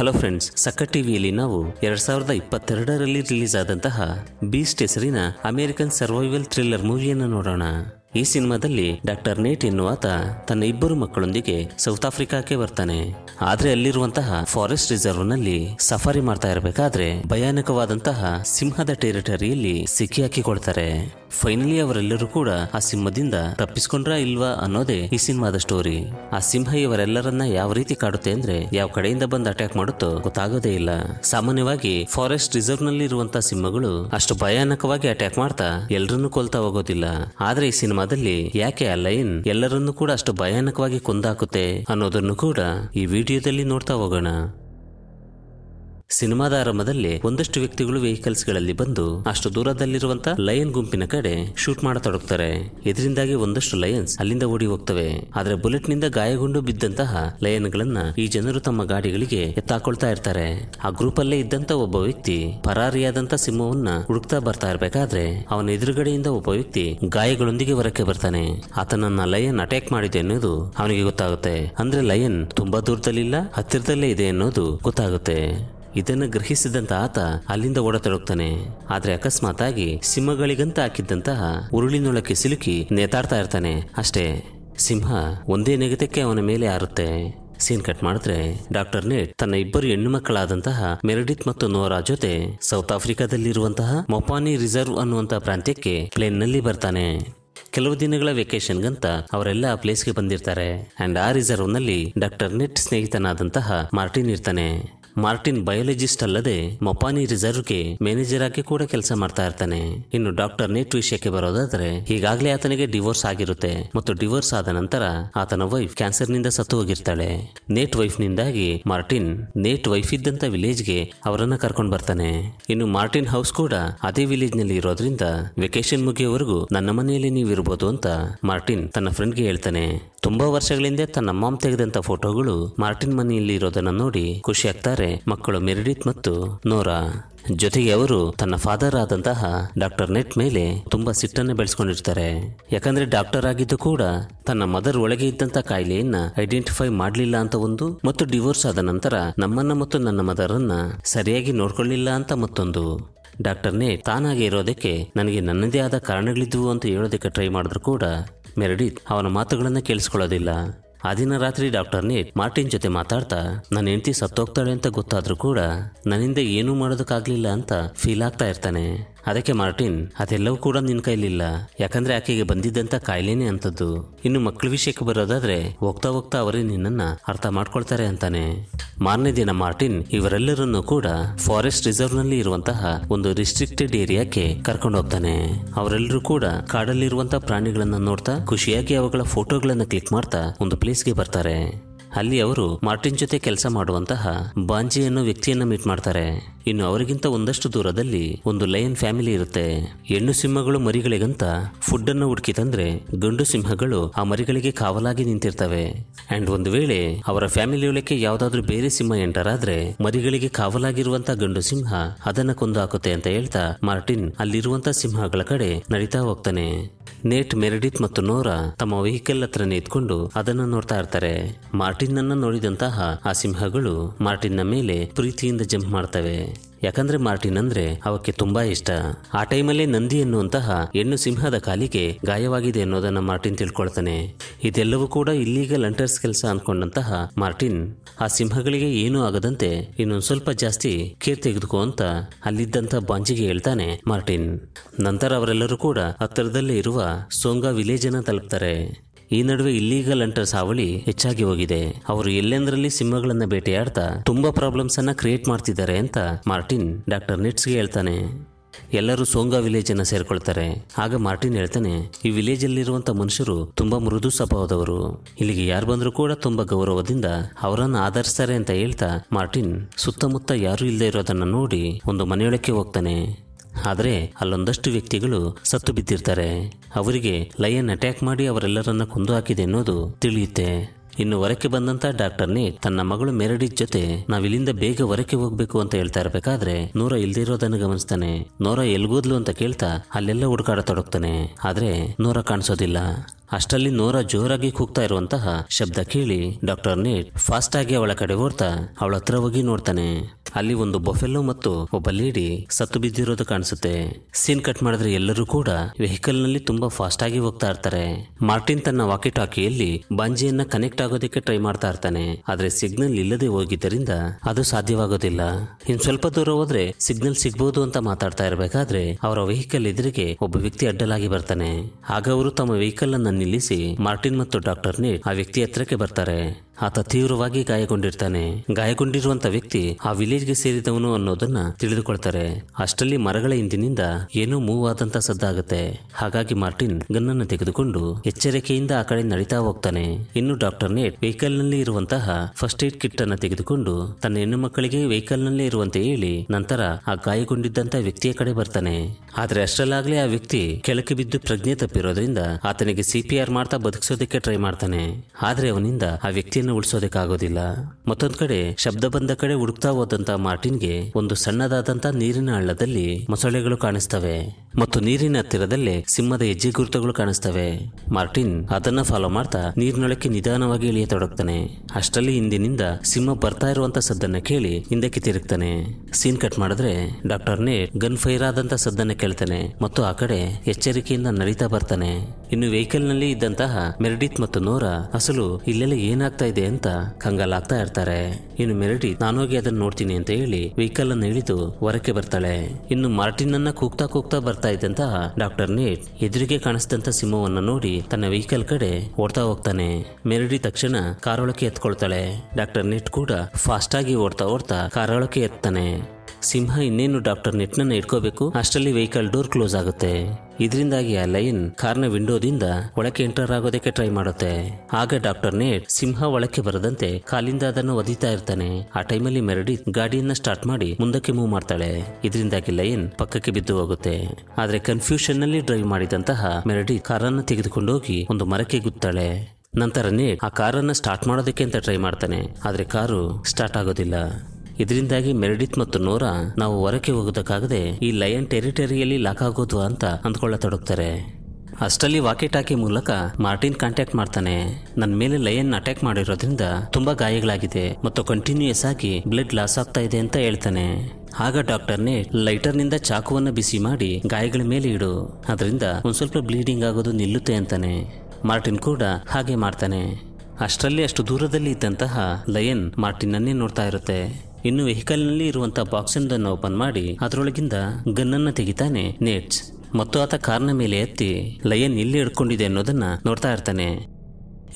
hello friends ಸಕ್ಕ ಟಿವಿಯಲ್ಲಿ ನಾವು ಎರಡ್ ಸಾವಿರದ ಇಪ್ಪತ್ತೆರಡರಲ್ಲಿ ರಿಲೀಸ್ ಆದಂತಹ ಬೀಸ್ಟ್ ಹೆಸರಿನ ಅಮೆರಿಕನ್ ಸರ್ವೈವಲ್ ಥ್ರಿಲ್ಲರ್ ಮೂವಿಯನ್ನು ನೋಡೋಣ ಈ ಸಿನಿಮಾದಲ್ಲಿ ಡಾಕ್ಟರ್ ನೇಟ್ ಎನ್ನುವಾತ ತನ್ನ ಇಬ್ಬರು ಮಕ್ಕಳೊಂದಿಗೆ ಸೌತ್ ಆಫ್ರಿಕಾಕ್ಕೆ ಬರ್ತಾನೆ ಆದ್ರೆ ಅಲ್ಲಿರುವಂತಹ ಫಾರೆಸ್ಟ್ ರಿಸರ್ವ್ ನಲ್ಲಿ ಸಫಾರಿ ಮಾಡ್ತಾ ಇರಬೇಕಾದ್ರೆ ಭಯಾನಕವಾದಂತಹ ಸಿಂಹದ ಟೆರಿಟರಿಯಲ್ಲಿ ಸಿಕ್ಕಿ ಹಾಕಿಕೊಳ್ತಾರೆ ಫೈನಲಿ ಅವರೆಲ್ಲರೂ ಕೂಡ ಆ ಸಿಂಹದಿಂದ ತಪ್ಪಿಸ್ಕೊಂಡ್ರ ಇಲ್ವಾ ಅನ್ನೋದೇ ಈ ಸಿನಿಮಾದ ಸ್ಟೋರಿ ಆ ಸಿಂಹ ಇವರೆಲ್ಲರನ್ನ ಯಾವ ರೀತಿ ಕಾಡುತ್ತೆ ಅಂದ್ರೆ ಯಾವ ಕಡೆಯಿಂದ ಬಂದು ಅಟ್ಯಾಕ್ ಮಾಡುತ್ತೋ ಗೊತ್ತಾಗೋದೇ ಇಲ್ಲ ಸಾಮಾನ್ಯವಾಗಿ ಫಾರೆಸ್ಟ್ ರಿಸರ್ವ್ ನಲ್ಲಿ ಇರುವಂತಹ ಸಿಂಹಗಳು ಅಷ್ಟು ಭಯಾನಕವಾಗಿ ಅಟ್ಯಾಕ್ ಮಾಡ್ತಾ ಎಲ್ಲರನ್ನು ಕೊಲ್ತಾ ಹೋಗೋದಿಲ್ಲ ಆದ್ರೆ ಈ ಸಿನಿಮಾದಲ್ಲಿ ಯಾಕೆ ಆ ಲೈನ್ ಎಲ್ಲರನ್ನೂ ಕೂಡ ಅಷ್ಟು ಭಯಾನಕವಾಗಿ ಕೊಂದಾಕುತ್ತೆ ಅನ್ನೋದನ್ನು ಕೂಡ ಈ ವಿಡಿಯೋದಲ್ಲಿ ನೋಡ್ತಾ ಹೋಗೋಣ ಸಿನಿಮಾದ ಆರಂಭದಲ್ಲಿ ಒಂದಷ್ಟು ವ್ಯಕ್ತಿಗಳು ವೆಹಿಕಲ್ಸ್ ಗಳಲ್ಲಿ ಬಂದು ಅಷ್ಟು ದೂರದಲ್ಲಿರುವಂತ ಲಯನ್ ಗುಂಪಿನ ಕಡೆ ಶೂಟ್ ಮಾಡತೊಡಗ್ತಾರೆ ಇದರಿಂದಾಗಿ ಒಂದಷ್ಟು ಲಯನ್ಸ್ ಅಲ್ಲಿಂದ ಓಡಿ ಹೋಗ್ತವೆ ಆದ್ರೆ ಬುಲೆಟ್ ನಿಂದ ಗಾಯಗೊಂಡು ಬಿದ್ದಂತಹ ಲಯನ್ ಗಳನ್ನ ಈ ಜನರು ತಮ್ಮ ಗಾಡಿಗಳಿಗೆ ಎತ್ತಾಕೊಳ್ತಾ ಇರ್ತಾರೆ ಆ ಗ್ರೂಪ್ ಅಲ್ಲೇ ಇದ್ದಂತ ಒಬ್ಬ ವ್ಯಕ್ತಿ ಪರಾರಿಯಾದಂತ ಸಿಂಹವನ್ನ ಹುಡುಕ್ತಾ ಬರ್ತಾ ಇರಬೇಕಾದ್ರೆ ಅವನ ಎದುರುಗಡೆಯಿಂದ ಒಬ್ಬ ವ್ಯಕ್ತಿ ಗಾಯಗಳೊಂದಿಗೆ ಹೊರಕ್ಕೆ ಬರ್ತಾನೆ ಆತನನ್ನ ಲಯನ್ ಅಟ್ಯಾಕ್ ಮಾಡಿದೆ ಅನ್ನೋದು ಅವನಿಗೆ ಗೊತ್ತಾಗುತ್ತೆ ಅಂದ್ರೆ ಲಯನ್ ತುಂಬಾ ದೂರದಲ್ಲಿಲ್ಲ ಹತ್ತಿರದಲ್ಲೇ ಇದೆ ಅನ್ನೋದು ಗೊತ್ತಾಗುತ್ತೆ ಇದನ್ನು ಗ್ರಹಿಸಿದಂತ ಆತ ಅಲ್ಲಿಂದ ಓಡತೊಡಗ್ತಾನೆ ಆದ್ರೆ ಅಕಸ್ಮಾತ್ ಆಗಿ ಸಿಂಹಗಳಿಗಂತ ಹಾಕಿದ್ದಂತಹ ಉರುಳಿನೊಳಕ್ಕೆ ಸಿಲುಕಿ ನೇತಾಡ್ತಾ ಇರ್ತಾನೆ ಅಷ್ಟೇ ಸಿಂಹ ಒಂದೇ ನೆಗೆತಕ್ಕೆ ಅವನ ಮೇಲೆ ಆರುತ್ತೆ ಸೀನ್ ಕಟ್ ಮಾಡಿದ್ರೆ ಡಾಕ್ಟರ್ ನೆಟ್ ತನ್ನ ಇಬ್ಬರು ಹೆಣ್ಣು ಮಕ್ಕಳಾದಂತಹ ಮೆರಡಿತ್ ಮತ್ತು ನೋರಾ ಜೊತೆ ಸೌತ್ ಆಫ್ರಿಕಾದಲ್ಲಿರುವಂತಹ ಮೊಪಾನಿ ರಿಸರ್ವ್ ಅನ್ನುವಂತಹ ಪ್ರಾಂತ್ಯಕ್ಕೆ ಪ್ಲೇನ್ ನಲ್ಲಿ ಬರ್ತಾನೆ ಕೆಲವು ದಿನಗಳ ವೆಕೇಶನ್ಗಂತ ಅವರೆಲ್ಲ ಆ ಪ್ಲೇಸ್ಗೆ ಬಂದಿರ್ತಾರೆ ಅಂಡ್ ಆ ರಿಸರ್ವ್ ನಲ್ಲಿ ಡಾಕ್ಟರ್ ನೆಟ್ ಸ್ನೇಹಿತನಾದಂತಹ ಮಾರ್ಟಿನ್ ಇರ್ತಾನೆ ಮಾರ್ಟಿನ್ ಬಯೋಲಜಿಸ್ಟ್ ಅಲ್ಲದೆ ಮೊಪಾನಿ ರಿಸರ್ವ್ಗೆ ಮ್ಯಾನೇಜರ್ ಆಗಿ ಕೂಡ ಕೆಲಸ ಮಾಡ್ತಾ ಇರ್ತಾನೆ ಇನ್ನು ಡಾಕ್ಟರ್ ನೇಟ್ ವಿಷಯಕ್ಕೆ ಬರೋದಾದ್ರೆ ಈಗಾಗಲೇ ಆತನಿಗೆ ಡಿವೋರ್ಸ್ ಆಗಿರುತ್ತೆ ಮತ್ತು ಡಿವೋರ್ಸ್ ಆದ ನಂತರ ಆತನ ವೈಫ್ ಕ್ಯಾನ್ಸರ್ ನಿಂದ ಸತ್ತು ಹೋಗಿರ್ತಾಳೆ ನೇಟ್ ವೈಫ್ ನಿಂದಾಗಿ ಮಾರ್ಟಿನ್ ನೇಟ್ ವೈಫ್ ಇದ್ದಂತ ವಿಲೇಜ್ ಗೆ ಅವರನ್ನ ಕರ್ಕೊಂಡು ಬರ್ತಾನೆ ಇನ್ನು ಮಾರ್ಟಿನ್ ಹೌಸ್ ಕೂಡ ಅದೇ ವಿಲೇಜ್ ನಲ್ಲಿ ಇರೋದ್ರಿಂದ ವೆಕೇಶನ್ ಮುಗಿಯುವವರೆಗೂ ನನ್ನ ಮನೆಯಲ್ಲಿ ನೀವು ಇರಬಹುದು ಅಂತ ಮಾರ್ಟಿನ್ ತನ್ನ ಫ್ರೆಂಡ್ ಗೆ ಹೇಳ್ತಾನೆ ತುಂಬಾ ವರ್ಷಗಳಿಂದ ತನ್ನ ಮಾಮ್ ತೆಗೆದಂತ ಫೋಟೋಗಳು ಮಾರ್ಟಿನ್ ಮನೆಯಲ್ಲಿ ಇರೋದನ್ನ ನೋಡಿ ಖುಷಿ ಆಗ್ತಾರೆ ಮಕ್ಕಳು ಮೆರಿಡಿತ್ ಮತ್ತು ನೋರಾ ಜೊತೆಗೆ ಅವರು ತನ್ನ ಫಾದರ್ ಆದಂತಹ ಡಾಕ್ಟರ್ ನೆಟ್ ಮೇಲೆ ತುಂಬಾ ಸಿಟ್ಟನ್ನು ಬೆಳೆಸ್ಕೊಂಡಿರ್ತಾರೆ ಯಾಕಂದ್ರೆ ಡಾಕ್ಟರ್ ಆಗಿದ್ದು ಕೂಡ ತನ್ನ ಮದರ್ ಒಳಗೆ ಇದ್ದಂತ ಕಾಯಿಲೆಯನ್ನ ಐಡೆಂಟಿಫೈ ಮಾಡಲಿಲ್ಲ ಅಂತ ಒಂದು ಮತ್ತು ಡಿವೋರ್ಸ್ ಆದ ನಂತರ ನಮ್ಮನ್ನ ಮತ್ತು ನನ್ನ ಮದರ್ ಅನ್ನ ಸರಿಯಾಗಿ ನೋಡ್ಕೊಳ್ಳಿಲ್ಲ ಅಂತ ಮತ್ತೊಂದು ಡಾಕ್ಟರ್ ನೆಟ್ ತಾನಾಗಿ ಇರೋದಕ್ಕೆ ನನಗೆ ನನ್ನದೇ ಆದ ಕಾರಣಗಳಿದ್ವು ಅಂತ ಹೇಳೋದಕ್ಕೆ ಟ್ರೈ ಮಾಡಿದ್ರು ಕೂಡ ಮೆರಡಿತ್ ಅವನ ಮಾತುಗಳನ್ನು ಕೇಳಿಸ್ಕೊಳ್ಳೋದಿಲ್ಲ ಆ ದಿನ ರಾತ್ರಿ ಡಾಕ್ಟರ್ ನೀಟ್ ಮಾರ್ಟಿನ್ ಜೊತೆ ಮಾತಾಡ್ತಾ ನನ್ನ ಹೆಂಡತಿ ಸತ್ತೋಗ್ತಾಳೆ ಅಂತ ಗೊತ್ತಾದ್ರೂ ಕೂಡ ನನ್ನಿಂದ ಏನೂ ಮಾಡೋದಕ್ಕಾಗಲಿಲ್ಲ ಅಂತ ಫೀಲ್ ಆಗ್ತಾ ಇರ್ತಾನೆ ಅದಕ್ಕೆ ಮಾರ್ಟಿನ್ ಅದೆಲ್ಲವೂ ಕೂಡ ನಿನ್ನ ಕೈಲಿಲ್ಲ ಯಾಕಂದ್ರೆ ಆಕೆಗೆ ಬಂದಿದ್ದಂತ ಕಾಯಿಲೆನೆ ಅಂತದ್ದು ಇನ್ನು ಮಕ್ಕಳ ವಿಷಯಕ್ಕೆ ಬರೋದಾದ್ರೆ ಹೋಗ್ತಾ ಹೋಗ್ತಾ ಅವರೇ ನಿನ್ನನ್ನು ಅರ್ಥ ಮಾಡ್ಕೊಳ್ತಾರೆ ಅಂತಾನೆ ಮಾರನೇ ದಿನ ಮಾರ್ಟಿನ್ ಇವರೆಲ್ಲರನ್ನೂ ಕೂಡ ಫಾರೆಸ್ಟ್ ನಲ್ಲಿ ಇರುವಂತಹ ಒಂದು ರಿಸ್ಟ್ರಿಕ್ಟೆಡ್ ಏರಿಯಾಕ್ಕೆ ಕರ್ಕೊಂಡು ಹೋಗ್ತಾನೆ ಅವರೆಲ್ಲರೂ ಕೂಡ ಕಾಡಲ್ಲಿರುವಂತಹ ಪ್ರಾಣಿಗಳನ್ನ ನೋಡ್ತಾ ಖುಷಿಯಾಗಿ ಅವುಗಳ ಫೋಟೋಗಳನ್ನ ಕ್ಲಿಕ್ ಮಾಡ್ತಾ ಒಂದು ಪ್ಲೇಸ್ಗೆ ಬರ್ತಾರೆ ಅಲ್ಲಿ ಅವರು ಮಾರ್ಟಿನ್ ಜೊತೆ ಕೆಲಸ ಮಾಡುವಂತಹ ಬಾಂಜಿ ಅನ್ನೋ ವ್ಯಕ್ತಿಯನ್ನ ಮೀಟ್ ಮಾಡ್ತಾರೆ ಇನ್ನು ಅವರಿಗಿಂತ ಒಂದಷ್ಟು ದೂರದಲ್ಲಿ ಒಂದು ಲಯನ್ ಫ್ಯಾಮಿಲಿ ಇರುತ್ತೆ ಹೆಣ್ಣು ಸಿಂಹಗಳು ಮರಿಗಳಿಗಂತ ಫುಡ್ ಅನ್ನು ಹುಡುಕಿ ತಂದ್ರೆ ಗಂಡು ಸಿಂಹಗಳು ಆ ಮರಿಗಳಿಗೆ ಕಾವಲಾಗಿ ನಿಂತಿರ್ತವೆ ಅಂಡ್ ಒಂದು ವೇಳೆ ಅವರ ಫ್ಯಾಮಿಲಿ ಒಳಕ್ಕೆ ಯಾವ್ದಾದ್ರು ಬೇರೆ ಸಿಂಹ ಎಂಟರ್ ಆದ್ರೆ ಮರಿಗಳಿಗೆ ಕಾವಲಾಗಿರುವಂತ ಗಂಡು ಸಿಂಹ ಅದನ್ನ ಕೊಂದು ಹಾಕುತ್ತೆ ಅಂತ ಹೇಳ್ತಾ ಮಾರ್ಟಿನ್ ಅಲ್ಲಿರುವಂತ ಸಿಂಹಗಳ ಕಡೆ ನಡೀತಾ ಹೋಗ್ತಾನೆ ನೇಟ್ ಮೆರಿಡಿತ್ ಮತ್ತು ನೋರಾ ತಮ್ಮ ವೆಹಿಕಲ್ ಹತ್ರ ನಿಂತ್ಕೊಂಡು ಅದನ್ನ ನೋಡ್ತಾ ಇರ್ತಾರೆ ಮಾರ್ಟಿನ್ ಮಾರ್ಟಿನ್ ಅನ್ನ ನೋಡಿದಂತಹ ಆ ಸಿಂಹಗಳು ಮಾರ್ಟಿನ್ನ ಮೇಲೆ ಪ್ರೀತಿಯಿಂದ ಜಂಪ್ ಮಾಡ್ತವೆ ಯಾಕಂದ್ರೆ ಮಾರ್ಟಿನ್ ಅಂದ್ರೆ ಅವಕ್ಕೆ ತುಂಬಾ ಇಷ್ಟ ಆ ಟೈಮಲ್ಲೇ ನಂದಿ ಎನ್ನುವಂತಹ ಹೆಣ್ಣು ಸಿಂಹದ ಕಾಲಿಗೆ ಗಾಯವಾಗಿದೆ ಅನ್ನೋದನ್ನ ಮಾರ್ಟಿನ್ ತಿಳ್ಕೊಳ್ತಾನೆ ಇದೆಲ್ಲವೂ ಕೂಡ ಇಲ್ಲೀಗಲ್ ಅಂಟರ್ಸ್ ಕೆಲಸ ಅನ್ಕೊಂಡಂತಹ ಮಾರ್ಟಿನ್ ಆ ಸಿಂಹಗಳಿಗೆ ಏನೂ ಆಗದಂತೆ ಇನ್ನೊಂದು ಸ್ವಲ್ಪ ಜಾಸ್ತಿ ಕೇರ್ ತೆಗೆದುಕೋ ಅಂತ ಅಲ್ಲಿದ್ದಂತ ಬಾಂಜಿಗೆ ಹೇಳ್ತಾನೆ ಮಾರ್ಟಿನ್ ನಂತರ ಅವರೆಲ್ಲರೂ ಕೂಡ ಹತ್ತಿರದಲ್ಲೇ ಇರುವ ಸೋಂಗಾ ಅನ್ನ ತಲುಪ್ತಾರೆ ಈ ನಡುವೆ ಇಲ್ಲೀಗಲ್ ಅಂಟರ್ಸ್ ಹಾವಳಿ ಹೆಚ್ಚಾಗಿ ಹೋಗಿದೆ ಅವರು ಎಲ್ಲೆಂದರಲ್ಲಿ ಸಿಂಹಗಳನ್ನ ಬೇಟೆಯಾಡ್ತಾ ತುಂಬಾ ಪ್ರಾಬ್ಲಮ್ಸ್ ಅನ್ನ ಕ್ರಿಯೇಟ್ ಮಾಡ್ತಿದ್ದಾರೆ ಅಂತ ಮಾರ್ಟಿನ್ ಡಾಕ್ಟರ್ ನಿಟ್ಸ್ಗೆ ಹೇಳ್ತಾನೆ ಎಲ್ಲರೂ ಸೋಂಗಾ ವಿಲೇಜ್ ಅನ್ನ ಸೇರ್ಕೊಳ್ತಾರೆ ಆಗ ಮಾರ್ಟಿನ್ ಹೇಳ್ತಾನೆ ಈ ವಿಲೇಜ್ ಅಲ್ಲಿರುವಂತ ಮನುಷ್ಯರು ತುಂಬಾ ಮೃದು ಸ್ವಭಾವದವರು ಇಲ್ಲಿಗೆ ಯಾರು ಬಂದರೂ ಕೂಡ ತುಂಬಾ ಗೌರವದಿಂದ ಅವರನ್ನು ಆಧರಿಸ್ತಾರೆ ಅಂತ ಹೇಳ್ತಾ ಮಾರ್ಟಿನ್ ಸುತ್ತಮುತ್ತ ಯಾರು ಇಲ್ಲದೆ ಇರೋದನ್ನ ನೋಡಿ ಒಂದು ಮನೆಯೊಳಕ್ಕೆ ಹೋಗ್ತಾನೆ ಆದರೆ ಅಲ್ಲೊಂದಷ್ಟು ವ್ಯಕ್ತಿಗಳು ಸತ್ತು ಬಿದ್ದಿರ್ತಾರೆ ಅವರಿಗೆ ಲಯನ್ ಅಟ್ಯಾಕ್ ಮಾಡಿ ಅವರೆಲ್ಲರನ್ನ ಕೊಂದು ಹಾಕಿದೆ ಅನ್ನೋದು ತಿಳಿಯುತ್ತೆ ಇನ್ನು ಹೊರಕ್ಕೆ ಬಂದಂತ ಡಾಕ್ಟರ್ ನೀಟ್ ತನ್ನ ಮಗಳು ಮೆರಡಿ ಜೊತೆ ನಾವ್ ಇಲ್ಲಿಂದ ಬೇಗ ಹೊರಕ್ಕೆ ಹೋಗ್ಬೇಕು ಅಂತ ಹೇಳ್ತಾ ಇರ್ಬೇಕಾದ್ರೆ ನೂರ ಇಲ್ದಿರೋದನ್ನು ಗಮನಿಸ್ತಾನೆ ನೋರ ಎಲ್ಗೋದ್ಲು ಅಂತ ಕೇಳ್ತಾ ಅಲ್ಲೆಲ್ಲ ಹುಡುಕಾಡತೊಡಗ್ತಾನೆ ಆದ್ರೆ ನೂರ ಕಾಣಿಸೋದಿಲ್ಲ ಅಷ್ಟಲ್ಲಿ ನೋರ ಜೋರಾಗಿ ಕೂಗ್ತಾ ಇರುವಂತಹ ಶಬ್ದ ಕೇಳಿ ಡಾಕ್ಟರ್ ನೀಟ್ ಫಾಸ್ಟ್ ಆಗಿ ಅವಳ ಕಡೆ ಓಡ್ತಾ ಅವಳ ಹತ್ರ ಹೋಗಿ ನೋಡ್ತಾನೆ ಅಲ್ಲಿ ಒಂದು ಬೊಫೆಲ್ಲೋ ಮತ್ತು ಒಬ್ಬ ಲೇಡಿ ಸತ್ತು ಬಿದ್ದಿರೋದು ಕಾಣಿಸುತ್ತೆ ಸೀನ್ ಕಟ್ ಮಾಡಿದ್ರೆ ಎಲ್ಲರೂ ಕೂಡ ವೆಹಿಕಲ್ ನಲ್ಲಿ ತುಂಬಾ ಫಾಸ್ಟ್ ಆಗಿ ಹೋಗ್ತಾ ಇರ್ತಾರೆ ಮಾರ್ಟಿನ್ ತನ್ನ ವಾಕಿ ಟಾಕಿಯಲ್ಲಿ ಬಂಜಿಯನ್ನ ಕನೆಕ್ಟ್ ಆಗೋದಕ್ಕೆ ಟ್ರೈ ಮಾಡ್ತಾ ಇರ್ತಾನೆ ಆದ್ರೆ ಸಿಗ್ನಲ್ ಇಲ್ಲದೆ ಹೋಗಿದ್ದರಿಂದ ಅದು ಸಾಧ್ಯವಾಗೋದಿಲ್ಲ ಇನ್ ಸ್ವಲ್ಪ ದೂರ ಹೋದ್ರೆ ಸಿಗ್ನಲ್ ಸಿಗ್ಬಹುದು ಅಂತ ಮಾತಾಡ್ತಾ ಇರಬೇಕಾದ್ರೆ ಅವರ ವೆಹಿಕಲ್ ಎದುರಿಗೆ ಒಬ್ಬ ವ್ಯಕ್ತಿ ಅಡ್ಡಲಾಗಿ ಬರ್ತಾನೆ ಆಗ ಅವರು ತಮ್ಮ ವೆಹಿಕಲ್ ಅನ್ನ ನಿಲ್ಲಿಸಿ ಮಾರ್ಟಿನ್ ಮತ್ತು ಡಾಕ್ಟರ್ ನೀಟ್ ಆ ವ್ಯಕ್ತಿ ಹತ್ರಕ್ಕೆ ಬರ್ತಾರೆ ಆತ ತೀವ್ರವಾಗಿ ಗಾಯಗೊಂಡಿರ್ತಾನೆ ಗಾಯಗೊಂಡಿರುವಂತ ವ್ಯಕ್ತಿ ಆ ವಿಲೇಜ್ ಗೆ ಸೇರಿದವನು ಅನ್ನೋದನ್ನ ತಿಳಿದುಕೊಳ್ತಾರೆ ಅಷ್ಟಲ್ಲಿ ಮರಗಳ ಹಿಂದಿನಿಂದ ಏನೋ ಮೂವ್ ಆದಂತ ಸದ್ದಾಗುತ್ತೆ ಹಾಗಾಗಿ ಮಾರ್ಟಿನ್ ಗನ್ನನ್ನು ತೆಗೆದುಕೊಂಡು ಎಚ್ಚರಿಕೆಯಿಂದ ಆ ಕಡೆ ನಡೀತಾ ಹೋಗ್ತಾನೆ ಇನ್ನು ಡಾಕ್ಟರ್ ನೇಟ್ ವೆಹಿಕಲ್ ನಲ್ಲಿ ಇರುವಂತಹ ಫಸ್ಟ್ ಏಡ್ ಕಿಟ್ ಅನ್ನ ತೆಗೆದುಕೊಂಡು ತನ್ನ ಹೆಣ್ಣು ಮಕ್ಕಳಿಗೆ ವೆಹಿಕಲ್ ನಲ್ಲಿ ಇರುವಂತೆ ಹೇಳಿ ನಂತರ ಆ ಗಾಯಗೊಂಡಿದ್ದಂತ ವ್ಯಕ್ತಿಯ ಕಡೆ ಬರ್ತಾನೆ ಆದ್ರೆ ಅಷ್ಟರಲ್ಲಾಗ್ಲೇ ಆ ವ್ಯಕ್ತಿ ಕೆಳಕ್ಕೆ ಬಿದ್ದು ಪ್ರಜ್ಞೆ ತಪ್ಪಿರೋದ್ರಿಂದ ಆತನಿಗೆ ಸಿಪಿಆರ್ ಮಾಡ್ತಾ ಬದುಕಿಸೋದಕ್ಕೆ ಟ್ರೈ ಮಾಡ್ತಾನೆ ಆದ್ರೆ ಅವನಿಂದ ಆ ವ್ಯಕ್ತಿಯನ್ನು ಗಾಳಿನ ಉಳಿಸೋದಕ್ಕಾಗೋದಿಲ್ಲ ಮತ್ತೊಂದ್ ಕಡೆ ಶಬ್ದ ಬಂದ ಕಡೆ ಹುಡುಕ್ತಾ ಹೋದಂತ ಮಾರ್ಟಿನ್ಗೆ ಒಂದು ಸಣ್ಣದಾದಂತ ನೀರಿನ ಹಳ್ಳದಲ್ಲಿ ಮೊಸಳೆಗಳು ಕಾಣಿಸ್ತವೆ ಮತ್ತು ನೀರಿನ ಹತ್ತಿರದಲ್ಲೇ ಸಿಂಹದ ಹೆಜ್ಜೆ ಗುರುತುಗಳು ಕಾಣಿಸ್ತವೆ ಮಾರ್ಟಿನ್ ಅದನ್ನ ಫಾಲೋ ಮಾಡ್ತಾ ನೀರಿನೊಳಕ್ಕೆ ನಿಧಾನವಾಗಿ ಇಳಿಯತೊಡಗ್ತಾನೆ ಅಷ್ಟರಲ್ಲಿ ಹಿಂದಿನಿಂದ ಸಿಂಹ ಬರ್ತಾ ಇರುವಂತ ಸದ್ದನ್ನ ಕೇಳಿ ಹಿಂದಕ್ಕೆ ತಿರುಗ್ತಾನೆ ಸೀನ್ ಕಟ್ ಮಾಡಿದ್ರೆ ಡಾಕ್ಟರ್ ನೇಟ್ ಗನ್ ಫೈರ್ ಆದಂತ ಸದ್ದನ್ನ ಕೇಳ್ತಾನೆ ಮತ್ತು ಆ ಕಡೆ ಎಚ್ಚರಿಕೆಯಿಂದ ನಡೀತಾ ಬರ್ತಾನೆ ಇನ್ನು ವೆಹಿಕಲ್ ನಲ್ಲಿ ಇದ್ದಂತಹ ಮೆರ್ಡಿತ್ ಮತ್ತು ನೋರಾ ಅಸಲು ಇಲ್ಲೆಲ್ಲ ಏನಾಗ್ತಾ ಇದೆ ಇದೆ ಅಂತ ಕಂಗಾಲಾಗ್ತಾ ಇರ್ತಾರೆ ಇನ್ನು ಮೆರಡಿ ನಾನೋಗಿ ಅದನ್ನ ನೋಡ್ತೀನಿ ಅಂತ ಹೇಳಿ ವೆಹಿಕಲ್ ಅನ್ನು ಇಳಿದು ಹೊರಕ್ಕೆ ಬರ್ತಾಳೆ ಇನ್ನು ಮಾರ್ಟಿನ್ ಅನ್ನ ಕೂಗ್ತಾ ಕೂಗ್ತಾ ಬರ್ತಾ ಇದ್ದಂತ ಡಾಕ್ಟರ್ ನೆಟ್ ಎದುರಿಗೆ ಕಾಣಿಸಿದಂತ ಸಿಂಹವನ್ನ ನೋಡಿ ತನ್ನ ವೆಹಿಕಲ್ ಕಡೆ ಓಡ್ತಾ ಹೋಗ್ತಾನೆ ಮೆರಡಿ ತಕ್ಷಣ ಕಾರೊಳಕ್ಕೆ ಎತ್ಕೊಳ್ತಾಳೆ ಡಾಕ್ಟರ್ ನೆಟ್ ಕೂಡ ಫಾಸ್ಟ್ ಆಗಿ ಓಡ್ತಾ ಓಡ್ತಾ ಕಾರೊಳಕ್ಕೆ ಎತ್ತಾನೆ ಸಿಂಹ ಇನ್ನೇನು ಡಾಕ್ಟರ್ ನೆಟ್ನನ್ನು ಇಟ್ಕೋಬೇಕು ಅಷ್ಟರಲ್ಲಿ ವೆಹಿಕಲ್ ಡೋರ್ ಕ್ಲೋಸ್ ಆಗುತ್ತೆ ಇದರಿಂದಾಗಿ ಆ ಲೈನ್ ಕಾರ್ನ ವಿಂಡೋದಿಂದ ಒಳಕ್ಕೆ ಎಂಟರ್ ಆಗೋದಕ್ಕೆ ಟ್ರೈ ಮಾಡುತ್ತೆ ಆಗ ಡಾಕ್ಟರ್ ನೇಟ್ ಸಿಂಹ ಒಳಕ್ಕೆ ಬರದಂತೆ ಕಾಲಿಂದ ಅದನ್ನು ಒದಿತಾ ಇರ್ತಾನೆ ಆ ಟೈಮಲ್ಲಿ ಮೆರಡಿ ಗಾಡಿಯನ್ನ ಸ್ಟಾರ್ಟ್ ಮಾಡಿ ಮುಂದಕ್ಕೆ ಮೂವ್ ಮಾಡ್ತಾಳೆ ಇದರಿಂದಾಗಿ ಲೈನ್ ಪಕ್ಕಕ್ಕೆ ಬಿದ್ದು ಹೋಗುತ್ತೆ ಆದ್ರೆ ಕನ್ಫ್ಯೂಷನ್ ನಲ್ಲಿ ಡ್ರೈವ್ ಮಾಡಿದಂತಹ ಮೆರಡಿ ಕಾರನ್ನು ಹೋಗಿ ಒಂದು ಮರಕ್ಕೆ ಗುತ್ತಾಳೆ ನಂತರ ನೇಟ್ ಆ ಕಾರನ್ನ ಸ್ಟಾರ್ಟ್ ಮಾಡೋದಕ್ಕೆ ಅಂತ ಟ್ರೈ ಮಾಡ್ತಾನೆ ಆದ್ರೆ ಕಾರು ಸ್ಟಾರ್ಟ್ ಆಗೋದಿಲ್ಲ ಇದರಿಂದಾಗಿ ಮೆರಿಡಿತ್ ಮತ್ತು ನೋರಾ ನಾವು ಹೊರಕ್ಕೆ ಹೋಗೋದಕ್ಕಾಗದೆ ಈ ಲಯನ್ ಟೆರಿಟರಿಯಲ್ಲಿ ಲಾಕ್ ಆಗೋದು ಅಂತ ಅಂದ್ಕೊಳ್ಳತೊಡಗ್ತಾರೆ ಅಷ್ಟರಲ್ಲಿ ವಾಕಿ ಟಾಕಿ ಮೂಲಕ ಮಾರ್ಟಿನ್ ಕಾಂಟ್ಯಾಕ್ಟ್ ಮಾಡ್ತಾನೆ ನನ್ನ ಮೇಲೆ ಲಯನ್ ಅಟ್ಯಾಕ್ ಮಾಡಿರೋದ್ರಿಂದ ತುಂಬಾ ಗಾಯಗಳಾಗಿದೆ ಮತ್ತು ಕಂಟಿನ್ಯೂಯಸ್ ಆಗಿ ಬ್ಲಡ್ ಲಾಸ್ ಆಗ್ತಾ ಇದೆ ಅಂತ ಹೇಳ್ತಾನೆ ಆಗ ಡಾಕ್ಟರ್ನೇ ಲೈಟರ್ನಿಂದ ಚಾಕುವನ್ನು ಬಿಸಿ ಮಾಡಿ ಗಾಯಗಳ ಮೇಲೆ ಇಡು ಅದರಿಂದ ಒಂದು ಸ್ವಲ್ಪ ಬ್ಲೀಡಿಂಗ್ ಆಗೋದು ನಿಲ್ಲುತ್ತೆ ಅಂತಾನೆ ಮಾರ್ಟಿನ್ ಕೂಡ ಹಾಗೆ ಮಾಡ್ತಾನೆ ಅಷ್ಟರಲ್ಲಿ ಅಷ್ಟು ದೂರದಲ್ಲಿ ಇದ್ದಂತಹ ಲಯನ್ ಅನ್ನೇ ನೋಡ್ತಾ ಇರುತ್ತೆ ಇನ್ನು ವೆಹಿಕಲ್ನಲ್ಲಿ ಇರುವಂತಹ ಬಾಕ್ಸೊಂದನ್ನು ಓಪನ್ ಮಾಡಿ ಅದರೊಳಗಿಂದ ಗನ್ನನ್ನು ತೆಗಿತಾನೆ ನೇಟ್ಸ್ ಮತ್ತು ಆತ ಕಾರ್ನ ಮೇಲೆ ಎತ್ತಿ ಲಯನ್ ಇಲ್ಲಿ ಹಿಡ್ಕೊಂಡಿದೆ ಅನ್ನೋದನ್ನ ನೋಡ್ತಾ ಇರ್ತಾನೆ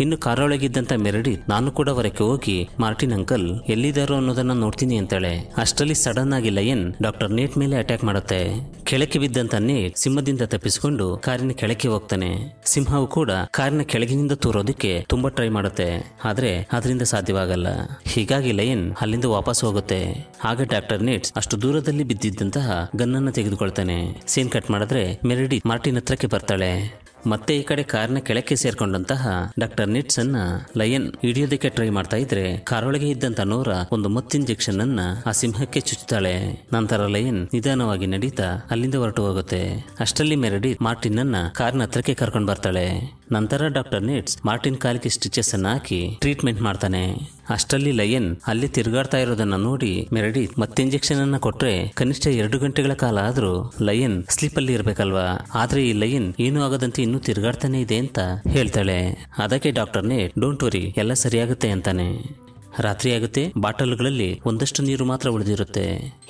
ಇನ್ನು ಕಾರೊಳಗಿದ್ದಂತ ಮೆರಡಿ ನಾನು ಕೂಡ ಹೊರಕ್ಕೆ ಹೋಗಿ ಮಾರ್ಟಿನ್ ಅಂಕಲ್ ಎಲ್ಲಿದ್ದಾರೋ ಅನ್ನೋದನ್ನ ನೋಡ್ತೀನಿ ಅಂತಾಳೆ ಅಷ್ಟರಲ್ಲಿ ಸಡನ್ ಆಗಿ ಲಯನ್ ಡಾಕ್ಟರ್ ನೇಟ್ ಮೇಲೆ ಅಟ್ಯಾಕ್ ಮಾಡುತ್ತೆ ಕೆಳಕ್ಕೆ ಬಿದ್ದಂತ ನೇಟ್ ಸಿಂಹದಿಂದ ತಪ್ಪಿಸಿಕೊಂಡು ಕಾರಿನ ಕೆಳಕ್ಕೆ ಹೋಗ್ತಾನೆ ಸಿಂಹವು ಕೂಡ ಕಾರಿನ ಕೆಳಗಿನಿಂದ ತೂರೋದಕ್ಕೆ ತುಂಬಾ ಟ್ರೈ ಮಾಡುತ್ತೆ ಆದ್ರೆ ಅದರಿಂದ ಸಾಧ್ಯವಾಗಲ್ಲ ಹೀಗಾಗಿ ಲಯನ್ ಅಲ್ಲಿಂದ ವಾಪಸ್ ಹೋಗುತ್ತೆ ಆಗ ಡಾಕ್ಟರ್ ನೇಟ್ ಅಷ್ಟು ದೂರದಲ್ಲಿ ಬಿದ್ದಿದ್ದಂತಹ ಗನ್ನನ್ನು ತೆಗೆದುಕೊಳ್ತಾನೆ ಸೀನ್ ಕಟ್ ಮಾಡಿದ್ರೆ ಮೆರಡಿ ಮಾರ್ಟಿನ್ ಹತ್ರಕ್ಕೆ ಬರ್ತಾಳೆ ಮತ್ತೆ ಈ ಕಡೆ ಕಾರ್ನ ಕೆಳಕ್ಕೆ ಸೇರ್ಕೊಂಡಂತಹ ಡಾಕ್ಟರ್ ನಿಟ್ಸನ್ನ ಲಯನ್ ಹಿಡಿಯೋದಕ್ಕೆ ಟ್ರೈ ಮಾಡ್ತಾ ಇದ್ರೆ ಕಾರೊಳಗೆ ಇದ್ದಂತ ನೋರ ಒಂದು ಇಂಜೆಕ್ಷನ್ ಅನ್ನ ಆ ಸಿಂಹಕ್ಕೆ ಚುಚ್ಚುತ್ತಾಳೆ ನಂತರ ಲಯನ್ ನಿಧಾನವಾಗಿ ನಡೀತಾ ಅಲ್ಲಿಂದ ಹೊರಟು ಹೋಗುತ್ತೆ ಅಷ್ಟರಲ್ಲಿ ಮೆರಡಿ ಮಾರ್ಟಿನ್ ಅನ್ನ ಕಾರ್ನ ಹತ್ರಕ್ಕೆ ಕರ್ಕೊಂಡು ಬರ್ತಾಳೆ ನಂತರ ಡಾಕ್ಟರ್ ನೇಟ್ಸ್ ಮಾರ್ಟಿನ್ ಕಾಲಿಗೆ ಸ್ಟಿಚಸ್ ಅನ್ನ ಹಾಕಿ ಟ್ರೀಟ್ಮೆಂಟ್ ಮಾಡ್ತಾನೆ ಅಷ್ಟರಲ್ಲಿ ಲಯನ್ ಅಲ್ಲಿ ತಿರುಗಾಡ್ತಾ ಇರೋದನ್ನ ನೋಡಿ ಮೆರಡಿ ಮತ್ತೆ ಇಂಜೆಕ್ಷನ್ ಅನ್ನ ಕೊಟ್ರೆ ಕನಿಷ್ಠ ಎರಡು ಗಂಟೆಗಳ ಕಾಲ ಆದ್ರೂ ಲಯನ್ ಸ್ಲೀಪ್ ಅಲ್ಲಿ ಇರ್ಬೇಕಲ್ವಾ ಆದ್ರೆ ಈ ಲಯನ್ ಏನು ಆಗದಂತೆ ಇನ್ನೂ ತಿರುಗಾಡ್ತಾನೆ ಇದೆ ಅಂತ ಹೇಳ್ತಾಳೆ ಅದಕ್ಕೆ ಡಾಕ್ಟರ್ ನೇಟ್ ಡೋಂಟ್ ವರಿ ಎಲ್ಲ ಸರಿಯಾಗುತ್ತೆ ಅಂತಾನೆ ರಾತ್ರಿಯಾಗುತ್ತೆ ಬಾಟಲ್ಗಳಲ್ಲಿ ಒಂದಷ್ಟು ನೀರು ಮಾತ್ರ ಉಳಿದಿರುತ್ತೆ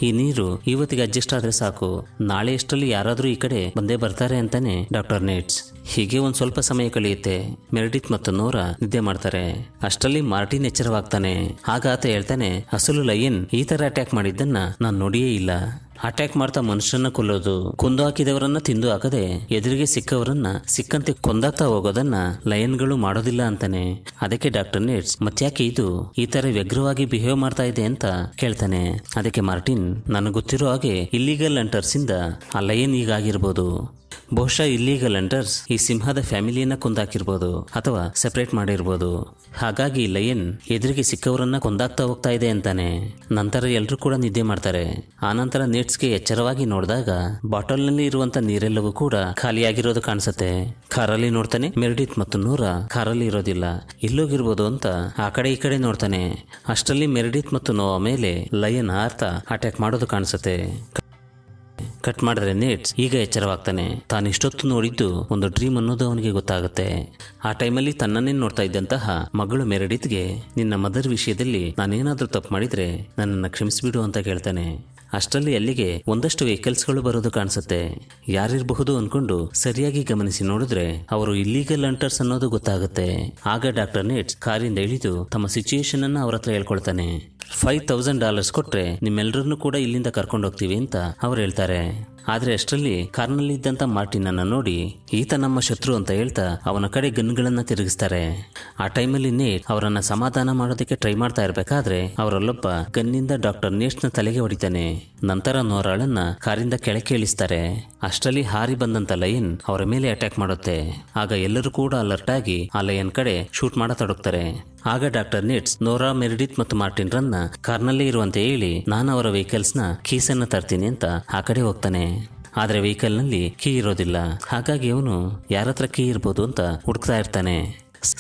ಈ ನೀರು ಇವತ್ತಿಗೆ ಅಡ್ಜಸ್ಟ್ ಆದ್ರೆ ಸಾಕು ನಾಳೆ ಯಾರಾದರೂ ಈ ಕಡೆ ಬಂದೇ ಬರ್ತಾರೆ ಅಂತಾನೆ ಡಾಕ್ಟರ್ ನೇಟ್ಸ್ ಹೀಗೆ ಒಂದು ಸ್ವಲ್ಪ ಸಮಯ ಕಳೆಯುತ್ತೆ ಮೆರಡಿತ್ ಮತ್ತು ನೋರ ನಿದ್ದೆ ಮಾಡ್ತಾರೆ ಅಷ್ಟರಲ್ಲಿ ಮಾರ್ಟಿನ್ ಎಚ್ಚರವಾಗ್ತಾನೆ ಆಗ ಆತ ಹೇಳ್ತಾನೆ ಅಸಲು ಲಯನ್ ಈ ತರ ಅಟ್ಯಾಕ್ ಮಾಡಿದ್ದನ್ನ ನಾನು ನೋಡಿಯೇ ಇಲ್ಲ ಅಟ್ಯಾಕ್ ಮಾಡ್ತಾ ಮನುಷ್ಯರನ್ನ ಕೊಲ್ಲೋದು ಕುಂದು ಹಾಕಿದವರನ್ನ ತಿಂದು ಹಾಕದೆ ಎದುರಿಗೆ ಸಿಕ್ಕವರನ್ನ ಸಿಕ್ಕಂತೆ ಕೊಂದಾಕ್ತಾ ಹೋಗೋದನ್ನ ಲಯನ್ಗಳು ಮಾಡೋದಿಲ್ಲ ಅಂತಾನೆ ಅದಕ್ಕೆ ಡಾಕ್ಟರ್ ನೇಟ್ಸ್ ಮತ್ತ್ಯಾಕೆ ಇದು ಈ ತರ ವ್ಯಗ್ರವಾಗಿ ಬಿಹೇವ್ ಮಾಡ್ತಾ ಇದೆ ಅಂತ ಕೇಳ್ತಾನೆ ಅದಕ್ಕೆ ಮಾರ್ಟಿನ್ ನನಗೆ ಗೊತ್ತಿರೋ ಹಾಗೆ ಇಲ್ಲಿಗಲ್ ಅಂಟರ್ಸ್ ಇಂದ ಆ ಲಯನ್ ಈಗ ಆಗಿರ್ಬೋದು ಬಹುಶಃ ಇಲ್ಲೀಗಲ್ ಎಂಟರ್ಸ್ ಈ ಸಿಂಹದ ಫ್ಯಾಮಿಲಿಯನ್ನ ಕೊಂದಾಕಿರ್ಬೋದು ಅಥವಾ ಸೆಪರೇಟ್ ಮಾಡಿರ್ಬೋದು ಹಾಗಾಗಿ ಲಯನ್ ಎದುರಿಗೆ ಸಿಕ್ಕವರನ್ನ ಕೊಂದಾಗ್ತಾ ಹೋಗ್ತಾ ಇದೆ ಅಂತಾನೆ ನಂತರ ಎಲ್ಲರೂ ಕೂಡ ನಿದ್ದೆ ಮಾಡ್ತಾರೆ ಆನಂತರ ನೀಟ್ಸ್ಗೆ ಎಚ್ಚರವಾಗಿ ನೋಡಿದಾಗ ನಲ್ಲಿ ಇರುವಂತ ನೀರೆಲ್ಲವೂ ಕೂಡ ಖಾಲಿಯಾಗಿರೋದು ಕಾಣಿಸುತ್ತೆ ಕಾರಲ್ಲಿ ನೋಡ್ತಾನೆ ಮೆರಡಿತ್ ಮತ್ತು ನೂರ ಕಾರಲ್ಲಿ ಇರೋದಿಲ್ಲ ಇಲ್ಲೋಗಿರ್ಬೋದು ಅಂತ ಆ ಕಡೆ ಈ ಕಡೆ ನೋಡ್ತಾನೆ ಅಷ್ಟರಲ್ಲಿ ಮೆರಡಿತ್ ಮತ್ತು ನೋವ ಮೇಲೆ ಲಯನ್ ಆರ್ತ ಅಟ್ಯಾಕ್ ಮಾಡೋದು ಕಾಣಿಸುತ್ತೆ ಕಟ್ ಮಾಡಿದ್ರೆ ನೀಟ್ಸ್ ಈಗ ಎಚ್ಚರವಾಗ್ತಾನೆ ತಾನು ಇಷ್ಟೊತ್ತು ನೋಡಿದ್ದು ಒಂದು ಡ್ರೀಮ್ ಅನ್ನೋದು ಅವನಿಗೆ ಗೊತ್ತಾಗುತ್ತೆ ಆ ಟೈಮಲ್ಲಿ ತನ್ನನ್ನೇ ನೋಡ್ತಾ ಇದ್ದಂತಹ ಮಗಳು ಮೆರಡಿತ್ಗೆ ನಿನ್ನ ಮದರ್ ವಿಷಯದಲ್ಲಿ ನಾನೇನಾದ್ರೂ ತಪ್ಪು ಮಾಡಿದ್ರೆ ನನ್ನನ್ನು ಕ್ಷಮಿಸಿಬಿಡು ಅಂತ ಕೇಳ್ತಾನೆ ಅಷ್ಟರಲ್ಲಿ ಅಲ್ಲಿಗೆ ಒಂದಷ್ಟು ವೆಹಿಕಲ್ಸ್ಗಳು ಬರೋದು ಕಾಣಿಸುತ್ತೆ ಯಾರಿರಬಹುದು ಅನ್ಕೊಂಡು ಸರಿಯಾಗಿ ಗಮನಿಸಿ ನೋಡಿದ್ರೆ ಅವರು ಇಲ್ಲೀಗಲ್ ಅಂಟರ್ಸ್ ಅನ್ನೋದು ಗೊತ್ತಾಗುತ್ತೆ ಆಗ ಡಾಕ್ಟರ್ ನೇಟ್ಸ್ ಕಾರಿಂದ ಇಳಿದು ತಮ್ಮ ಸಿಚುಯೇಷನ್ ಅನ್ನ ಅವ್ರ ಹತ್ರ ಹೇಳ್ಕೊಳ್ತಾನೆ ಫೈವ್ ತೌಸಂಡ್ ಡಾಲರ್ಸ್ ಕೊಟ್ರೆ ನಿಮ್ಮೆಲ್ಲರನ್ನೂ ಕೂಡ ಇಲ್ಲಿಂದ ಕರ್ಕೊಂಡು ಹೋಗ್ತೀವಿ ಅಂತ ಅವ್ರು ಹೇಳ್ತಾರೆ ಆದರೆ ಅಷ್ಟರಲ್ಲಿ ಮಾರ್ಟಿನ್ ಅನ್ನ ನೋಡಿ ಈತ ನಮ್ಮ ಶತ್ರು ಅಂತ ಹೇಳ್ತಾ ಅವನ ಕಡೆ ಗನ್ಗಳನ್ನ ತಿರುಗಿಸ್ತಾರೆ ಆ ಟೈಮಲ್ಲಿ ನೇಟ್ ಅವರನ್ನು ಸಮಾಧಾನ ಮಾಡೋದಕ್ಕೆ ಟ್ರೈ ಮಾಡ್ತಾ ಇರಬೇಕಾದ್ರೆ ಅವರಲ್ಲೊಬ್ಬ ಗನ್ನಿಂದ ಡಾಕ್ಟರ್ ನ ತಲೆಗೆ ಹೊಡಿತಾನೆ ನಂತರ ನೋರಾಳನ್ನ ಕಾರಿಂದ ಕೆಳಕ್ಕೆ ಇಳಿಸ್ತಾರೆ ಅಷ್ಟರಲ್ಲಿ ಹಾರಿ ಬಂದಂತ ಲಯನ್ ಅವರ ಮೇಲೆ ಅಟ್ಯಾಕ್ ಮಾಡುತ್ತೆ ಆಗ ಎಲ್ಲರೂ ಕೂಡ ಅಲರ್ಟ್ ಆಗಿ ಆ ಲಯನ್ ಕಡೆ ಶೂಟ್ ಮಾಡ ತೊಡಗ್ತಾರೆ ಆಗ ಡಾಕ್ಟರ್ ನಿಟ್ಸ್ ನೋರಾ ಮೆರಿಡಿತ್ ಮತ್ತು ಮಾರ್ಟಿನ್ ರನ್ನ ಕಾರ್ನಲ್ಲೇ ಇರುವಂತೆ ಹೇಳಿ ನಾನು ಅವರ ವೆಹಿಕಲ್ಸ್ ನ ಕೀಸನ್ನು ತರ್ತೀನಿ ಅಂತ ಆ ಕಡೆ ಹೋಗ್ತಾನೆ ಆದರೆ ವೆಹಿಕಲ್ನಲ್ಲಿ ಕೀ ಇರೋದಿಲ್ಲ ಹಾಗಾಗಿ ಅವನು ಯಾರ ಹತ್ರ ಕೀ ಇರ್ಬೋದು ಅಂತ ಹುಡುಕ್ತಾ ಇರ್ತಾನೆ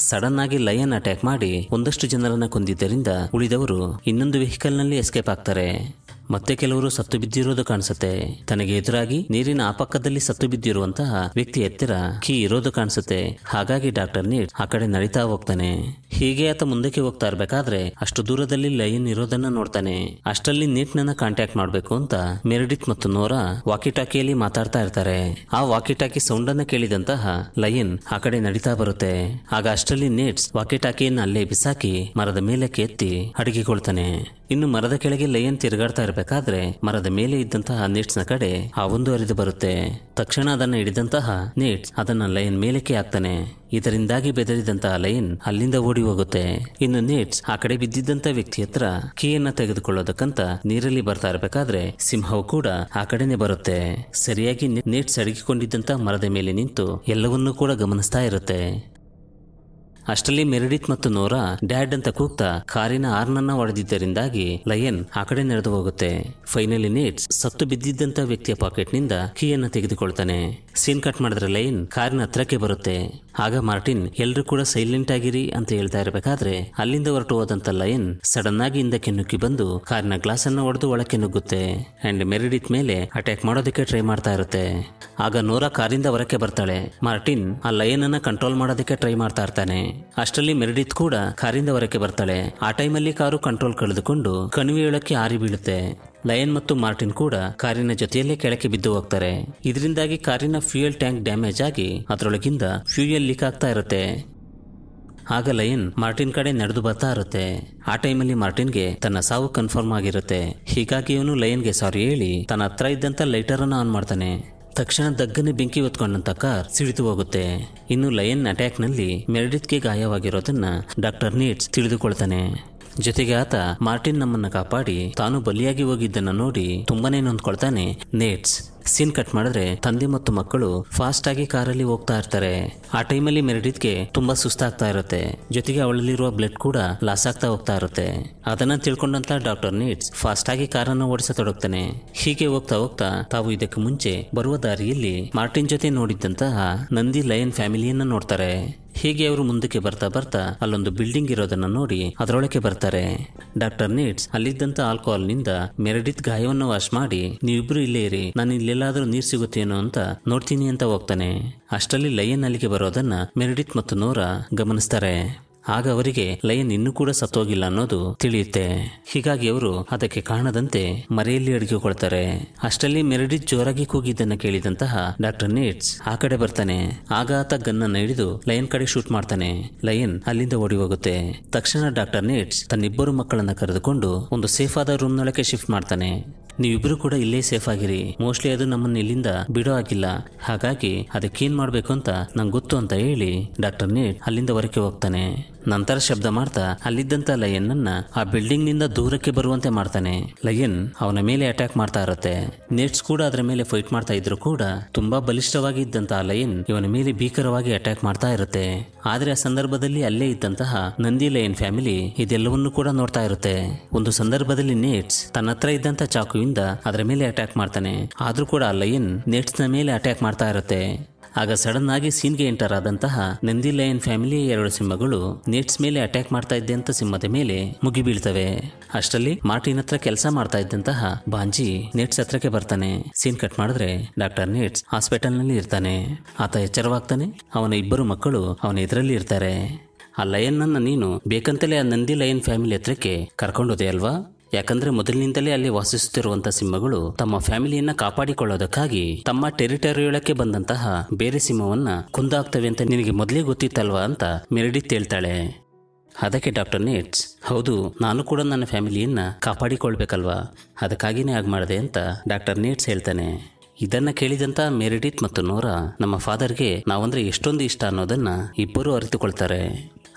ಸಡನ್ ಆಗಿ ಲಯನ್ ಅಟ್ಯಾಕ್ ಮಾಡಿ ಒಂದಷ್ಟು ಜನರನ್ನ ಕೊಂದಿದ್ದರಿಂದ ಉಳಿದವರು ಇನ್ನೊಂದು ವೆಹಿಕಲ್ನಲ್ಲಿ ಎಸ್ಕೇಪ್ ಆಗ್ತಾರೆ ಮತ್ತೆ ಕೆಲವರು ಸತ್ತು ಬಿದ್ದಿರೋದು ಕಾಣಿಸುತ್ತೆ ತನಗೆ ಎದುರಾಗಿ ನೀರಿನ ಆ ಪಕ್ಕದಲ್ಲಿ ಸತ್ತು ಬಿದ್ದಿರುವಂತಹ ವ್ಯಕ್ತಿ ಎತ್ತರ ಕೀ ಇರೋದು ಕಾಣಿಸುತ್ತೆ ಹಾಗಾಗಿ ಡಾಕ್ಟರ್ ನೀಟ್ ಆ ಕಡೆ ನಡೀತಾ ಹೋಗ್ತಾನೆ ಹೀಗೆ ಆತ ಮುಂದಕ್ಕೆ ಹೋಗ್ತಾ ಇರಬೇಕಾದ್ರೆ ಅಷ್ಟು ದೂರದಲ್ಲಿ ಲಯನ್ ಇರೋದನ್ನ ನೋಡ್ತಾನೆ ಅಷ್ಟರಲ್ಲಿ ನನ್ನ ಕಾಂಟ್ಯಾಕ್ಟ್ ಮಾಡಬೇಕು ಅಂತ ಮೆರಿಡಿತ್ ಮತ್ತು ನೋರಾ ವಾಕಿ ಟಾಕಿಯಲ್ಲಿ ಮಾತಾಡ್ತಾ ಇರ್ತಾರೆ ಆ ವಾಕಿ ಟಾಕಿ ಸೌಂಡ್ ಅನ್ನ ಕೇಳಿದಂತಹ ಲಯನ್ ಆ ಕಡೆ ನಡೀತಾ ಬರುತ್ತೆ ಆಗ ಅಷ್ಟರಲ್ಲಿ ನೀಟ್ಸ್ ವಾಕಿ ಟಾಕಿಯನ್ನ ಅಲ್ಲೇ ಬಿಸಾಕಿ ಮರದ ಮೇಲೆ ಕೆತ್ತಿ ಅಡಗಿಕೊಳ್ತಾನೆ ಇನ್ನು ಮರದ ಕೆಳಗೆ ಲಯನ್ ತಿರುಗಾಡ್ತಾ ಇರಬೇಕಾದ್ರೆ ಮರದ ಮೇಲೆ ಇದ್ದಂತಹ ನೀಟ್ಸ್ ನ ಕಡೆ ಆ ಒಂದು ಅರಿದು ಬರುತ್ತೆ ತಕ್ಷಣ ಅದನ್ನ ಹಿಡಿದಂತಹ ನೀಟ್ಸ್ ಅದನ್ನ ಲಯನ್ ಮೇಲಕ್ಕೆ ಹಾಕ್ತಾನೆ ಇದರಿಂದಾಗಿ ಬೆದರಿದಂತ ಲೈನ್ ಅಲ್ಲಿಂದ ಓಡಿ ಹೋಗುತ್ತೆ ಇನ್ನು ನೇಟ್ಸ್ ಆ ಕಡೆ ಬಿದ್ದಿದ್ದಂತ ವ್ಯಕ್ತಿ ಹತ್ರ ಕೀಯನ್ನ ತೆಗೆದುಕೊಳ್ಳೋದಕ್ಕಂತ ನೀರಲ್ಲಿ ಬರ್ತಾ ಇರಬೇಕಾದ್ರೆ ಸಿಂಹವು ಕೂಡ ಆ ಕಡೆನೆ ಬರುತ್ತೆ ಸರಿಯಾಗಿ ನೇಟ್ಸ್ ಅಡಗಿಕೊಂಡಿದ್ದಂತ ಮರದ ಮೇಲೆ ನಿಂತು ಎಲ್ಲವನ್ನೂ ಕೂಡ ಗಮನಿಸ್ತಾ ಇರುತ್ತೆ ಅಷ್ಟರಲ್ಲಿ ಮೆರಿಡಿತ್ ಮತ್ತು ನೋರಾ ಡ್ಯಾಡ್ ಅಂತ ಕೂಗ್ತಾ ಕಾರಿನ ಆರ್ನನ್ನ ಹೊಡೆದಿದ್ದರಿಂದಾಗಿ ಲಯನ್ ಆ ಕಡೆ ನಡೆದು ಹೋಗುತ್ತೆ ಫೈನಲಿ ನೇಟ್ಸ್ ಸತ್ತು ಬಿದ್ದಿದ್ದಂತ ವ್ಯಕ್ತಿಯ ಪಾಕೆಟ್ನಿಂದ ಕೀಯನ್ನು ತೆಗೆದುಕೊಳ್ತಾನೆ ಸೀನ್ ಕಟ್ ಮಾಡಿದ್ರೆ ಲಯನ್ ಕಾರಿನ ಹತ್ರಕ್ಕೆ ಬರುತ್ತೆ ಆಗ ಮಾರ್ಟಿನ್ ಎಲ್ಲರೂ ಕೂಡ ಸೈಲೆಂಟ್ ಆಗಿರಿ ಅಂತ ಹೇಳ್ತಾ ಇರಬೇಕಾದ್ರೆ ಅಲ್ಲಿಂದ ಹೊರಟು ಹೋದಂತ ಲಯನ್ ಸಡನ್ ಆಗಿ ಹಿಂದಕ್ಕೆ ನುಗ್ಗಿ ಬಂದು ಕಾರಿನ ಗ್ಲಾಸ್ ಅನ್ನು ಹೊಡೆದು ಒಳಕ್ಕೆ ನುಗ್ಗುತ್ತೆ ಅಂಡ್ ಮೆರಿಡಿತ್ ಮೇಲೆ ಅಟ್ಯಾಕ್ ಮಾಡೋದಕ್ಕೆ ಟ್ರೈ ಮಾಡ್ತಾ ಇರುತ್ತೆ ಆಗ ನೋರಾ ಕಾರಿಂದ ಹೊರಕ್ಕೆ ಬರ್ತಾಳೆ ಮಾರ್ಟಿನ್ ಆ ಲಯನ್ ಅನ್ನ ಕಂಟ್ರೋಲ್ ಮಾಡೋದಕ್ಕೆ ಟ್ರೈ ಮಾಡ್ತಾ ಇರ್ತಾನೆ ಅಷ್ಟರಲ್ಲಿ ಮೆರಿಡಿತ್ ಕೂಡ ಕಾರಿಂದ ಹೊರಕ್ಕೆ ಬರ್ತಾಳೆ ಆ ಟೈಮಲ್ಲಿ ಕಾರು ಕಂಟ್ರೋಲ್ ಕಳೆದುಕೊಂಡು ಕಣಿವೆಯೊಳಕ್ಕೆ ಹಾರಿ ಬೀಳುತ್ತೆ ಲಯನ್ ಮತ್ತು ಮಾರ್ಟಿನ್ ಕೂಡ ಕಾರಿನ ಜೊತೆಯಲ್ಲೇ ಕೆಳಕ್ಕೆ ಬಿದ್ದು ಹೋಗ್ತಾರೆ ಇದರಿಂದಾಗಿ ಕಾರಿನ ಫ್ಯೂಯಲ್ ಟ್ಯಾಂಕ್ ಡ್ಯಾಮೇಜ್ ಆಗಿ ಅದರೊಳಗಿಂದ ಫ್ಯೂಯಲ್ ಲೀಕ್ ಆಗ್ತಾ ಇರುತ್ತೆ ಆಗ ಲಯನ್ ಮಾರ್ಟಿನ್ ಕಡೆ ನಡೆದು ಬರ್ತಾ ಇರುತ್ತೆ ಆ ಟೈಮಲ್ಲಿ ಮಾರ್ಟಿನ್ಗೆ ತನ್ನ ಸಾವು ಕನ್ಫರ್ಮ್ ಆಗಿರುತ್ತೆ ಹೀಗಾಗಿ ಇವನು ಲಯನ್ಗೆ ಸಾರಿ ಹೇಳಿ ತನ್ನ ಹತ್ರ ಇದ್ದಂತ ಲೈಟರ್ ಅನ್ನು ಆನ್ ಮಾಡ್ತಾನೆ ತಕ್ಷಣ ದಗ್ಗನೆ ಬೆಂಕಿ ಹೊತ್ಕೊಂಡಂತ ಕಾರ್ ಸಿಡಿದು ಹೋಗುತ್ತೆ ಇನ್ನು ಲಯನ್ ಅಟ್ಯಾಕ್ನಲ್ಲಿ ಮೆರಡಿತ್ಗೆ ಗಾಯವಾಗಿರೋದನ್ನ ಡಾಕ್ಟರ್ ನೀಟ್ಸ್ ತಿಳಿದುಕೊಳ್ತಾನೆ ಜೊತೆಗೆ ಆತ ಮಾರ್ಟಿನ್ ನಮ್ಮನ್ನ ಕಾಪಾಡಿ ತಾನು ಬಲಿಯಾಗಿ ಹೋಗಿದ್ದನ್ನ ನೋಡಿ ತುಂಬಾನೇ ನೊಂದ್ಕೊಳ್ತಾನೆ ನೇಟ್ಸ್ ಸೀನ್ ಕಟ್ ಮಾಡಿದ್ರೆ ತಂದೆ ಮತ್ತು ಮಕ್ಕಳು ಫಾಸ್ಟ್ ಆಗಿ ಕಾರಲ್ಲಿ ಹೋಗ್ತಾ ಇರ್ತಾರೆ ಆ ಟೈಮಲ್ಲಿ ಮೆರಡಿದ್ಗೆ ತುಂಬಾ ಸುಸ್ತಾಗ್ತಾ ಇರುತ್ತೆ ಜೊತೆಗೆ ಅವಳಲ್ಲಿರುವ ಬ್ಲಡ್ ಕೂಡ ಲಾಸ್ ಆಗ್ತಾ ಹೋಗ್ತಾ ಇರುತ್ತೆ ಅದನ್ನ ತಿಳ್ಕೊಂಡಂತ ಡಾಕ್ಟರ್ ನೀಟ್ಸ್ ಫಾಸ್ಟ್ ಆಗಿ ಕಾರನ್ನು ತೊಡಗ್ತಾನೆ ಹೀಗೆ ಹೋಗ್ತಾ ಹೋಗ್ತಾ ತಾವು ಇದಕ್ಕೆ ಮುಂಚೆ ಬರುವ ದಾರಿಯಲ್ಲಿ ಮಾರ್ಟಿನ್ ಜೊತೆ ನೋಡಿದ್ದಂತಹ ನಂದಿ ಲಯನ್ ಫ್ಯಾಮಿಲಿಯನ್ನ ನೋಡ್ತಾರೆ ಹೀಗೆ ಅವರು ಮುಂದಕ್ಕೆ ಬರ್ತಾ ಬರ್ತಾ ಅಲ್ಲೊಂದು ಬಿಲ್ಡಿಂಗ್ ಇರೋದನ್ನ ನೋಡಿ ಅದರೊಳಗೆ ಬರ್ತಾರೆ ಡಾಕ್ಟರ್ ನೀಟ್ಸ್ ಅಲ್ಲಿದ್ದಂತ ಆಲ್ಕೋಹಾಲ್ ನಿಂದ ಮೆರಡಿತ್ ಗಾಯವನ್ನು ವಾಶ್ ಮಾಡಿ ನೀವಿಬ್ರು ಇಲ್ಲೇ ಇರಿ ನಾನು ಇಲ್ಲೆಲ್ಲಾದ್ರೂ ನೀರ್ ಸಿಗುತ್ತೇನೋ ಅಂತ ನೋಡ್ತೀನಿ ಅಂತ ಹೋಗ್ತಾನೆ ಅಷ್ಟರಲ್ಲಿ ಲಯನ್ ಅಲ್ಲಿಗೆ ಬರೋದನ್ನ ಮೆರಡಿತ್ ಮತ್ತು ನೋರಾ ಗಮನಿಸ್ತಾರೆ ಆಗ ಅವರಿಗೆ ಲಯನ್ ಇನ್ನೂ ಕೂಡ ಸತ್ತೋಗಿಲ್ಲ ಅನ್ನೋದು ತಿಳಿಯುತ್ತೆ ಹೀಗಾಗಿ ಅವರು ಅದಕ್ಕೆ ಕಾಣದಂತೆ ಮರೆಯಲ್ಲಿ ಅಡಗಿಕೊಳ್ತಾರೆ ಅಷ್ಟರಲ್ಲಿ ಮೆರಡಿ ಜೋರಾಗಿ ಕೂಗಿದ್ದನ್ನು ಕೇಳಿದಂತಹ ಡಾಕ್ಟರ್ ನೀಟ್ಸ್ ಆ ಕಡೆ ಬರ್ತಾನೆ ಆಗ ಆತ ಗನ್ನನ್ನು ಹಿಡಿದು ಲಯನ್ ಕಡೆ ಶೂಟ್ ಮಾಡ್ತಾನೆ ಲಯನ್ ಅಲ್ಲಿಂದ ಓಡಿ ಹೋಗುತ್ತೆ ತಕ್ಷಣ ಡಾಕ್ಟರ್ ನೇಟ್ಸ್ ತನ್ನಿಬ್ಬರು ಮಕ್ಕಳನ್ನ ಕರೆದುಕೊಂಡು ಒಂದು ಸೇಫ್ ಆದ ರೂಮ್ನೊಳಗೆ ಶಿಫ್ಟ್ ಮಾಡ್ತಾನೆ ನೀವಿಬ್ರು ಕೂಡ ಇಲ್ಲೇ ಸೇಫ್ ಆಗಿರಿ ಮೋಸ್ಟ್ಲಿ ಅದು ನಮ್ಮನ್ನ ಇಲ್ಲಿಂದ ಬಿಡೋ ಆಗಿಲ್ಲ ಹಾಗಾಗಿ ಅದಕ್ಕೇನ್ ಮಾಡ್ಬೇಕು ಅಂತ ನಂಗೆ ಗೊತ್ತು ಅಂತ ಹೇಳಿ ಡಾಕ್ಟರ್ ನೀಟ್ ಅಲ್ಲಿಂದ ಹೊರಕೆ ಹೋಗ್ತಾನೆ ನಂತರ ಶಬ್ದ ಮಾಡ್ತಾ ಅಲ್ಲಿದ್ದಂತ ಅನ್ನ ಆ ಬಿಲ್ಡಿಂಗ್ ನಿಂದ ದೂರಕ್ಕೆ ಬರುವಂತೆ ಮಾಡ್ತಾನೆ ಲಯನ್ ಅವನ ಮೇಲೆ ಅಟ್ಯಾಕ್ ಮಾಡ್ತಾ ಇರುತ್ತೆ ನೆಟ್ಸ್ ಕೂಡ ಅದರ ಮೇಲೆ ಫೈಟ್ ಮಾಡ್ತಾ ಇದ್ರು ಕೂಡ ತುಂಬಾ ಬಲಿಷ್ಠವಾಗಿ ಇದ್ದಂತ ಲಯನ್ ಇವನ ಮೇಲೆ ಭೀಕರವಾಗಿ ಅಟ್ಯಾಕ್ ಮಾಡ್ತಾ ಇರುತ್ತೆ ಆದರೆ ಆ ಸಂದರ್ಭದಲ್ಲಿ ಅಲ್ಲೇ ಇದ್ದಂತಹ ನಂದಿ ಲಯನ್ ಫ್ಯಾಮಿಲಿ ಇದೆಲ್ಲವನ್ನೂ ಕೂಡ ನೋಡ್ತಾ ಇರುತ್ತೆ ಒಂದು ಸಂದರ್ಭದಲ್ಲಿ ನೇಟ್ಸ್ ತನ್ನ ಹತ್ರ ಇದ್ದಂತ ಚಾಕುವಿಂದ ಅದರ ಮೇಲೆ ಅಟ್ಯಾಕ್ ಮಾಡ್ತಾನೆ ಆದ್ರೂ ಕೂಡ ಲಯನ್ ನೇಟ್ಸ್ ನ ಮೇಲೆ ಅಟ್ಯಾಕ್ ಮಾಡ್ತಾ ಇರುತ್ತೆ ಆಗ ಸಡನ್ ಆಗಿ ಸೀನ್ಗೆ ಎಂಟರ್ ಆದಂತಹ ನಂದಿ ಲಯನ್ ಫ್ಯಾಮಿಲಿ ಎರಡು ಸಿಂಹಗಳು ನೆಟ್ಸ್ ಮೇಲೆ ಅಟ್ಯಾಕ್ ಮಾಡ್ತಾ ಇದ್ದಂತ ಸಿಂಹದ ಮೇಲೆ ಬೀಳ್ತವೆ ಅಷ್ಟರಲ್ಲಿ ಮಾರ್ಟಿನ್ ಹತ್ರ ಕೆಲಸ ಮಾಡ್ತಾ ಇದ್ದಂತಹ ಬಾಂಜಿ ನೆಟ್ಸ್ ಹತ್ರಕ್ಕೆ ಬರ್ತಾನೆ ಸೀನ್ ಕಟ್ ಮಾಡಿದ್ರೆ ಡಾಕ್ಟರ್ ನೆಟ್ಸ್ ಹಾಸ್ಪಿಟಲ್ ನಲ್ಲಿ ಇರ್ತಾನೆ ಆತ ಎಚ್ಚರವಾಗ್ತಾನೆ ಅವನ ಇಬ್ಬರು ಮಕ್ಕಳು ಅವನ ಎದುರಲ್ಲಿ ಇರ್ತಾರೆ ಆ ಲಯನ್ ನನ್ನ ನೀನು ಬೇಕಂತಲೇ ಆ ನಂದಿ ಲಯನ್ ಫ್ಯಾಮಿಲಿ ಹತ್ರಕ್ಕೆ ಕರ್ಕೊಂಡೋದೆ ಅಲ್ವಾ ಯಾಕಂದ್ರೆ ಮೊದಲಿನಿಂದಲೇ ಅಲ್ಲಿ ವಾಸಿಸುತ್ತಿರುವಂತಹ ಸಿಂಹಗಳು ತಮ್ಮ ಫ್ಯಾಮಿಲಿಯನ್ನ ಕಾಪಾಡಿಕೊಳ್ಳೋದಕ್ಕಾಗಿ ತಮ್ಮ ಟೆರಿಟರಿಯೊಳಕ್ಕೆ ಬಂದಂತಹ ಬೇರೆ ಸಿಂಹವನ್ನ ಕುಂದಾಗ್ತವೆ ಅಂತ ನಿನಗೆ ಮೊದಲೇ ಗೊತ್ತಿತ್ತಲ್ವಾ ಅಂತ ಮೆರಿಡಿತ್ ಹೇಳ್ತಾಳೆ ಅದಕ್ಕೆ ಡಾಕ್ಟರ್ ನೇಟ್ಸ್ ಹೌದು ನಾನು ಕೂಡ ನನ್ನ ಫ್ಯಾಮಿಲಿಯನ್ನ ಕಾಪಾಡಿಕೊಳ್ಬೇಕಲ್ವಾ ಅದಕ್ಕಾಗಿನೇ ಆಗ ಮಾಡಿದೆ ಅಂತ ಡಾಕ್ಟರ್ ನೇಟ್ಸ್ ಹೇಳ್ತಾನೆ ಇದನ್ನ ಕೇಳಿದಂತ ಮೆರಿಡಿತ್ ಮತ್ತು ನೋರಾ ನಮ್ಮ ಫಾದರ್ಗೆ ನಾವಂದ್ರೆ ಎಷ್ಟೊಂದು ಇಷ್ಟ ಅನ್ನೋದನ್ನ ಇಬ್ಬರು ಅರಿತುಕೊಳ್ತಾರೆ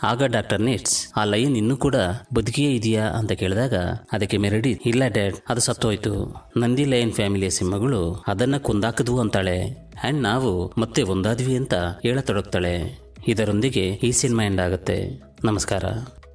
ಆಗ ಡಾಕ್ಟರ್ ನೆಟ್ಸ್ ಆ ಲೈನ್ ಇನ್ನೂ ಕೂಡ ಬದುಕಿಯೇ ಇದೆಯಾ ಅಂತ ಕೇಳಿದಾಗ ಅದಕ್ಕೆ ಮೆರಡಿ ಇಲ್ಲ ಡ್ಯಾಡ್ ಅದು ಸತ್ತೋಯ್ತು ನಂದಿ ಲೈನ್ ಫ್ಯಾಮಿಲಿಯ ಸಿಂಹಗಳು ಅದನ್ನ ಕುಂದಾಕದ್ವು ಅಂತಾಳೆ ಅಂಡ್ ನಾವು ಮತ್ತೆ ಒಂದಾದ್ವಿ ಅಂತ ಹೇಳತೊಡಗ್ತಾಳೆ ಇದರೊಂದಿಗೆ ಈ ಸಿನಿಮಾ ಎಂಡ್ ಆಗುತ್ತೆ ನಮಸ್ಕಾರ